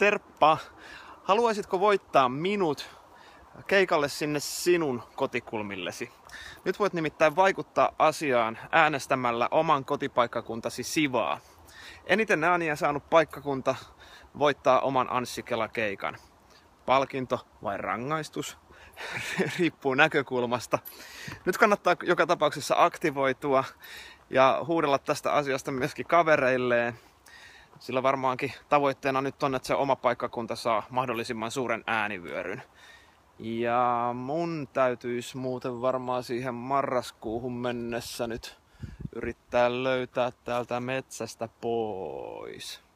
Terppa, haluaisitko voittaa minut keikalle sinne sinun kotikulmillesi? Nyt voit nimittäin vaikuttaa asiaan äänestämällä oman kotipaikkakuntasi sivaa. Eniten ääniä saanut paikkakunta voittaa oman Anssi keikan Palkinto vai rangaistus? Riippuu näkökulmasta. Nyt kannattaa joka tapauksessa aktivoitua ja huudella tästä asiasta myöskin kavereilleen sillä varmaankin tavoitteena nyt on, että se oma paikkakunta saa mahdollisimman suuren äänivyöryn. Ja mun täytyisi muuten varmaan siihen marraskuuhun mennessä nyt yrittää löytää täältä metsästä pois.